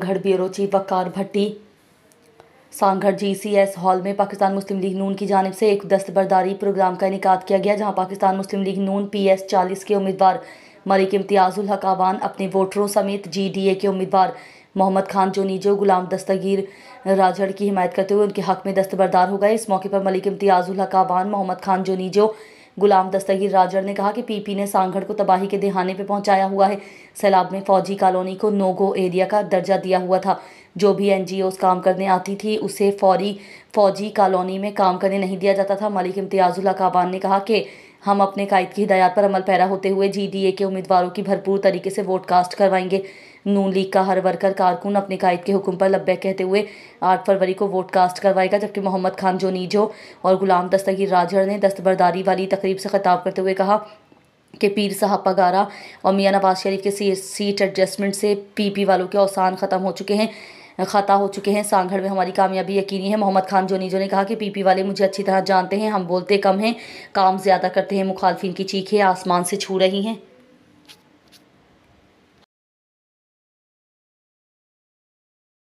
Sangarh bureau chief Waqar Bhatti Sanghar GCS hall में Pakistan Muslim league नून की जानब से एक दस्तबरदारी प्रोग्राम का इनका किया गया जहां पाकिस्तान मुस्लिम लीग नून पीएस चालीस के उम्मीदवार मलिक इम्तियाज़ुल हक आवान अपने वोटरों समेत जीडीए के उम्मीदवार मोहम्मद खान जोनीजो गुलाम दस्तगीर राजड़ की हिमायत करते हुए उनके हक में दस्तबरदार हो गए इस मौके पर मलिक इम्तियाज़ुल हक आवान मोहम्मद खान जोनीजो गुलाम दस्तगीर राजर ने कहा कि पीपी ने सांगढ़ को तबाही के दिहाने पर पहुंचाया हुआ है सैलाब में फौजी कॉलोनी को नोगो एरिया का दर्जा दिया हुआ था जो भी एन काम करने आती थी उसे फौरी फौजी कॉलोनी में काम करने नहीं दिया जाता था मलिक इम्तियाज़ुल्ला काबान ने कहा कि हम अपने कायद की हिदायत पर अमल पैरा होते हुए जीडीए के उम्मीदवारों की भरपूर तरीके से वोट कास्ट करवाएंगे नून लीग का हर वर्कर कारकुन अपने कायद के हुक्म पर लब्बैक कहते हुए आठ फरवरी को वोट कास्ट करवाएगा जबकि मोहम्मद खान जोनीजो और गुलाम दस्तगीर राजड़ ने दस्तबरदारी वाली तकरीब से खिताब करते हुए कहा कि पीर साहब पगारा और मियाँ नवाज शरीफ के सी सीट एडजस्टमेंट से पीपी वालों के अवसान ख़त्म हो चुके हैं ख़ता हो चुके हैं सांगढ़ में हमारी कामयाबी यकीनी है मोहम्मद खान जो ने कहा कि पीपी वाले मुझे अच्छी तरह जानते हैं हम बोलते कम हैं काम ज़्यादा करते हैं मुखालफिन की चीखें आसमान से छू रही हैं